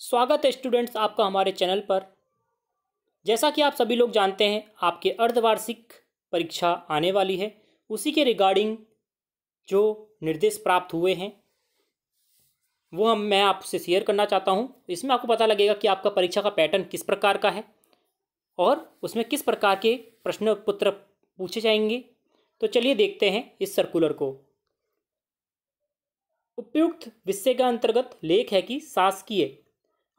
स्वागत है स्टूडेंट्स आपका हमारे चैनल पर जैसा कि आप सभी लोग जानते हैं आपके अर्धवार्षिक परीक्षा आने वाली है उसी के रिगार्डिंग जो निर्देश प्राप्त हुए हैं वो हम मैं आपसे शेयर करना चाहता हूँ इसमें आपको पता लगेगा कि आपका परीक्षा का पैटर्न किस प्रकार का है और उसमें किस प्रकार के प्रश्न पुत्र पूछे जाएंगे तो चलिए देखते हैं इस सर्कुलर को उपयुक्त विषय के अंतर्गत लेख है कि शासकीय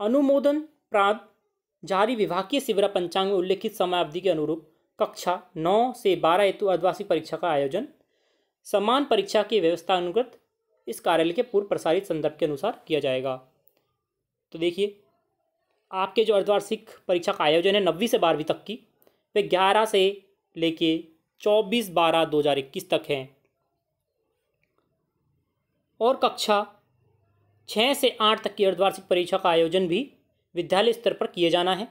अनुमोदन प्राप्त जारी विभागीय सिवरा पंचांग में उल्लेखित समयावधि के अनुरूप कक्षा नौ से बारह हेतु आदिवासी परीक्षा का आयोजन समान परीक्षा की व्यवस्था अनुगत इस कार्यालय के पूर्व प्रसारित संदर्भ के अनुसार किया जाएगा तो देखिए आपके जो अर्धवार्षिक परीक्षा का आयोजन है नब्बी से बारहवीं तक की वे ग्यारह से लेके चौबीस बारह दो हज़ार इक्कीस तक हैं और कक्षा छः से आठ तक की अर्धवार्षिक परीक्षा का आयोजन भी विद्यालय स्तर पर किए जाना है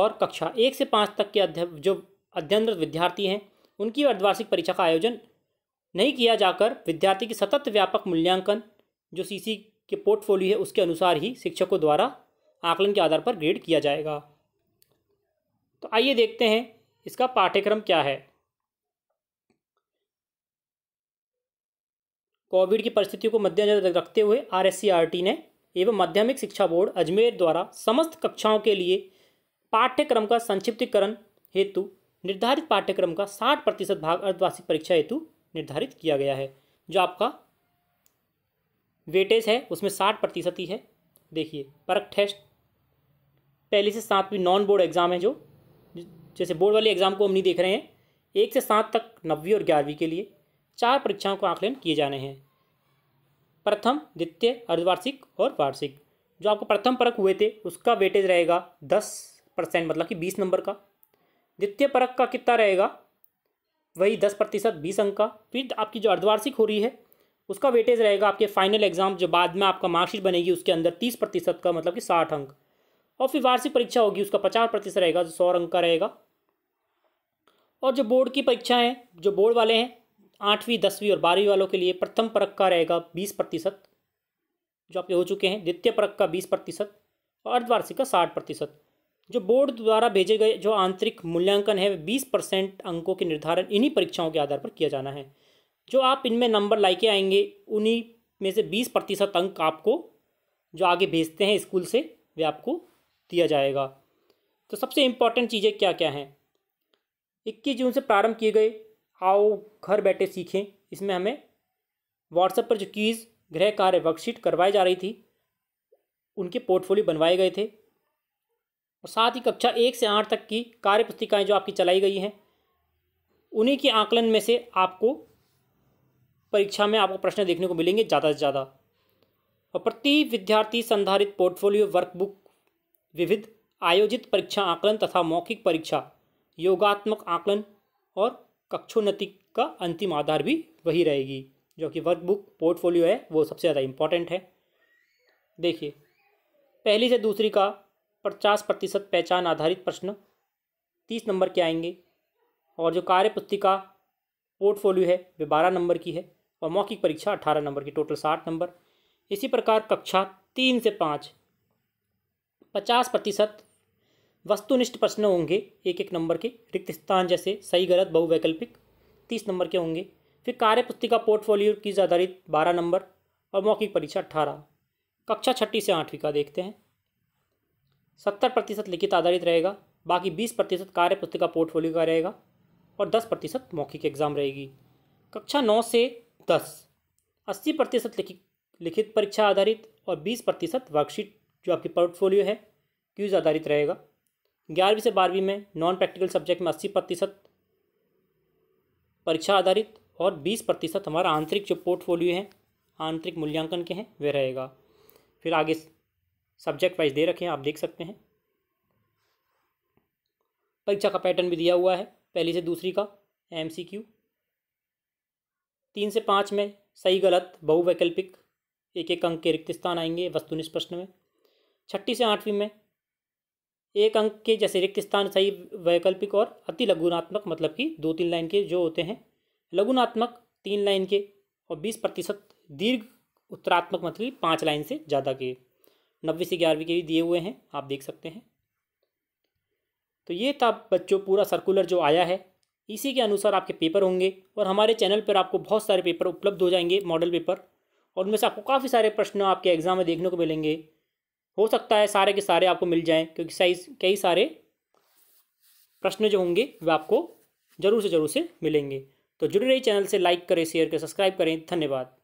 और कक्षा एक से पाँच तक के अध्य जो अध्ययनरत विद्यार्थी हैं उनकी अर्धवार्षिक परीक्षा का आयोजन नहीं किया जाकर विद्यार्थी की सतत व्यापक मूल्यांकन जो सीसी के पोर्टफोलियो है उसके अनुसार ही शिक्षकों द्वारा आकलन के आधार पर ग्रेड किया जाएगा तो आइए देखते हैं इसका पाठ्यक्रम क्या है कोविड की परिस्थितियों को मद्देनजर रखते हुए आर एस ने एवं माध्यमिक शिक्षा बोर्ड अजमेर द्वारा समस्त कक्षाओं के लिए पाठ्यक्रम का संक्षिप्तकरण हेतु निर्धारित पाठ्यक्रम का साठ प्रतिशत भाग अर्धवार्षिक परीक्षा हेतु निर्धारित किया गया है जो आपका वेटेज है उसमें साठ प्रतिशत ही है देखिए परख टेस्ट पहली से सातवीं नॉन बोर्ड एग्ज़ाम है जो जैसे बोर्ड वाले एग्ज़ाम को हम नहीं देख रहे हैं एक से सात तक नवीं और ग्यारहवीं के लिए चार परीक्षाओं का आकलन किए जाने हैं प्रथम द्वितीय अर्धवार्षिक और वार्षिक जो आपको प्रथम परक हुए थे उसका वेटेज रहेगा दस परसेंट मतलब कि बीस नंबर का द्वितीय परक का कितना रहेगा वही दस प्रतिशत बीस अंक का फिर आपकी जो अर्धवार्षिक हो रही है उसका वेटेज रहेगा आपके फाइनल एग्जाम जो बाद में आपका मार्कशीट बनेगी उसके अंदर तीस प्रतिशत का मतलब कि साठ अंक और फिर वार्षिक परीक्षा होगी उसका पचास प्रतिशत रहेगा जो सौ अंक का रहेगा और जो बोर्ड की परीक्षाएँ जो बोर्ड वाले हैं आठवीं दसवीं और बारहवीं वालों के लिए प्रथम परख का रहेगा बीस प्रतिशत जो आपके हो चुके हैं द्वितीय परक का बीस प्रतिशत और अर्धवार्षिक का साठ प्रतिशत जो बोर्ड द्वारा भेजे गए जो आंतरिक मूल्यांकन है वह बीस परसेंट अंकों के निर्धारण इन्हीं परीक्षाओं के आधार पर किया जाना है जो आप इनमें नंबर के आएंगे उन्हीं में से बीस प्रतिशत अंक आपको जो आगे भेजते हैं स्कूल से वे आपको दिया जाएगा तो सबसे इम्पॉर्टेंट चीज़ें क्या क्या हैं इक्कीस जून से प्रारंभ किए गए आओ घर बैठे सीखें इसमें हमें व्हाट्सएप पर जो कीज़ गृह कार्य वर्कशीट करवाई जा रही थी उनके पोर्टफोलियो बनवाए गए थे और साथ ही कक्षा एक से आठ तक की कार्य पुस्तिकाएँ जो आपकी चलाई गई हैं उन्हीं के आकलन में से आपको परीक्षा में आपको प्रश्न देखने को मिलेंगे ज़्यादा से ज़्यादा और प्रति विद्यार्थी संधारित पोर्टफोलियो वर्कबुक विविध आयोजित परीक्षा आकलन तथा मौखिक परीक्षा योगात्मक आकलन और कक्षोन्नति का अंतिम आधार भी वही रहेगी जो कि वर्कबुक पोर्टफोलियो है वो सबसे ज़्यादा इम्पॉर्टेंट है देखिए पहली से दूसरी का पचास प्रतिशत पहचान आधारित प्रश्न तीस नंबर के आएंगे और जो कार्य पुस्तिका पोर्टफोलियो है वे बारह नंबर की है और मौखिक परीक्षा अठारह नंबर की टोटल साठ नंबर इसी प्रकार कक्षा तीन से पाँच पचास प्रतिशत वस्तुनिष्ठ प्रश्न होंगे एक एक नंबर के रिक्त स्थान जैसे सही गलत बहुवैकल्पिक तीस नंबर के होंगे फिर कार्य पुस्तिका पोर्टफोलियो की आधारित बारह नंबर और मौखिक परीक्षा अट्ठारह कक्षा छठी से आठवीं का देखते हैं सत्तर प्रतिशत लिखित आधारित रहेगा बाकी बीस प्रतिशत कार्य पुस्तिका पोर्टफोलियो का रहेगा और दस प्रतिशत मौखिक एग्जाम रहेगी कक्षा नौ से दस अस्सी प्रतिशत लिखित लिखित परीक्षा आधारित और बीस प्रतिशत वर्कशीट जो आपकी पोर्टफोलियो है क्यूज आधारित रहेगा ग्यारहवीं से बारहवीं में नॉन प्रैक्टिकल सब्जेक्ट में अस्सी प्रतिशत परीक्षा आधारित और बीस प्रतिशत हमारा आंतरिक जो पोर्टफोलियो है आंतरिक मूल्यांकन के हैं वे रहेगा फिर आगे सब्जेक्ट वाइज दे रखे हैं आप देख सकते हैं परीक्षा का पैटर्न भी दिया हुआ है पहली से दूसरी का एम सी क्यू तीन से पाँच में सही गलत बहुवैकल्पिक एक एक अंक के रिक्त स्थान आएंगे वस्तुनिष्ठ प्रश्न में छठी से आठवीं में एक अंक के जैसे रिक्त स्थान सही वैकल्पिक और अति लघुनात्मक मतलब कि दो तीन लाइन के जो होते हैं लघुनात्मक तीन लाइन के और बीस प्रतिशत दीर्घ उत्तरात्मक मतलब कि पाँच लाइन से ज़्यादा के नब्बे से ग्यारहवीं के भी दिए हुए हैं आप देख सकते हैं तो ये था बच्चों पूरा सर्कुलर जो आया है इसी के अनुसार आपके पेपर होंगे और हमारे चैनल पर आपको बहुत सारे पेपर उपलब्ध हो जाएंगे मॉडल पेपर और उनमें से आपको काफ़ी सारे प्रश्न आपके एग्ज़ाम में देखने को मिलेंगे हो सकता है सारे के सारे आपको मिल जाएं क्योंकि साइज कई सारे प्रश्न जो होंगे वे आपको ज़रूर से ज़रूर से मिलेंगे तो जुड़े रही चैनल से लाइक करें शेयर करें सब्सक्राइब करें धन्यवाद